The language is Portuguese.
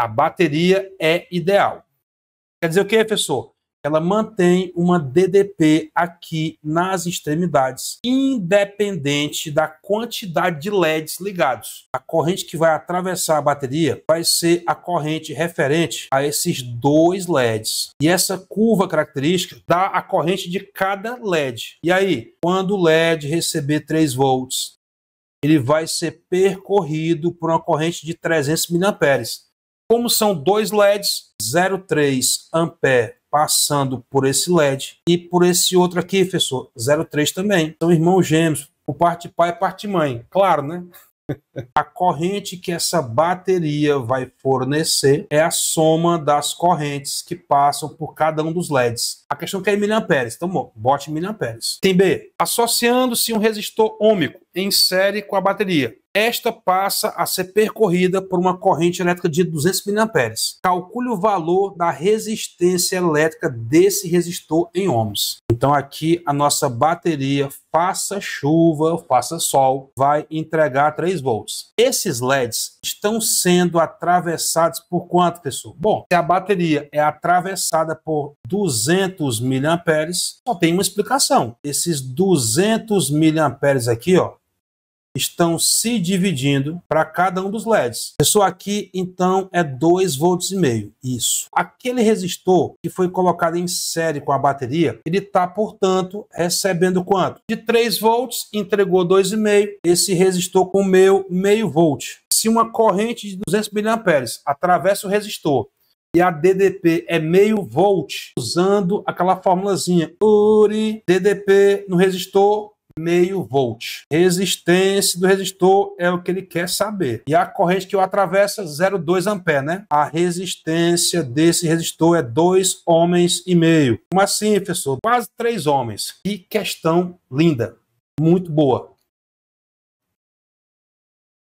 a bateria é ideal. Quer dizer o que, professor? Ela mantém uma DDP aqui nas extremidades, independente da quantidade de LEDs ligados. A corrente que vai atravessar a bateria vai ser a corrente referente a esses dois LEDs. E essa curva característica dá a corrente de cada LED. E aí, quando o LED receber 3 volts, ele vai ser percorrido por uma corrente de 300 miliamperes como são dois LEDs, 0,3 A passando por esse LED e por esse outro aqui, professor, 0,3 também. São irmãos gêmeos, por parte de pai e parte de mãe, claro, né? A corrente que essa bateria vai fornecer é a soma das correntes que passam por cada um dos LEDs. A questão é que é em miliamperes, então bote miliamperes. Tem B. Associando-se um resistor ômico em série com a bateria. Esta passa a ser percorrida por uma corrente elétrica de 200 mA. Calcule o valor da resistência elétrica desse resistor em ohms. Então aqui a nossa bateria, faça chuva, faça sol, vai entregar 3 volts. Esses LEDs estão sendo atravessados por quanto, pessoal? Bom, se a bateria é atravessada por 200 mA, só tem uma explicação. Esses 200 mA aqui, ó, estão se dividindo para cada um dos LEDs. Isso aqui, então, é 2,5 volts. Isso. Aquele resistor que foi colocado em série com a bateria, ele está, portanto, recebendo quanto? De 3 volts, entregou 2,5. Esse resistor com meu meio volt. Se uma corrente de 200 mA atravessa o resistor e a DDP é meio volt, usando aquela formulazinha URI, DDP no resistor meio volt. Resistência do resistor é o que ele quer saber. E a corrente que o atravessa, 0,2 ampere, né? A resistência desse resistor é 2 ohms e meio. Como assim, professor? Quase 3 ohms. Que questão linda. Muito boa.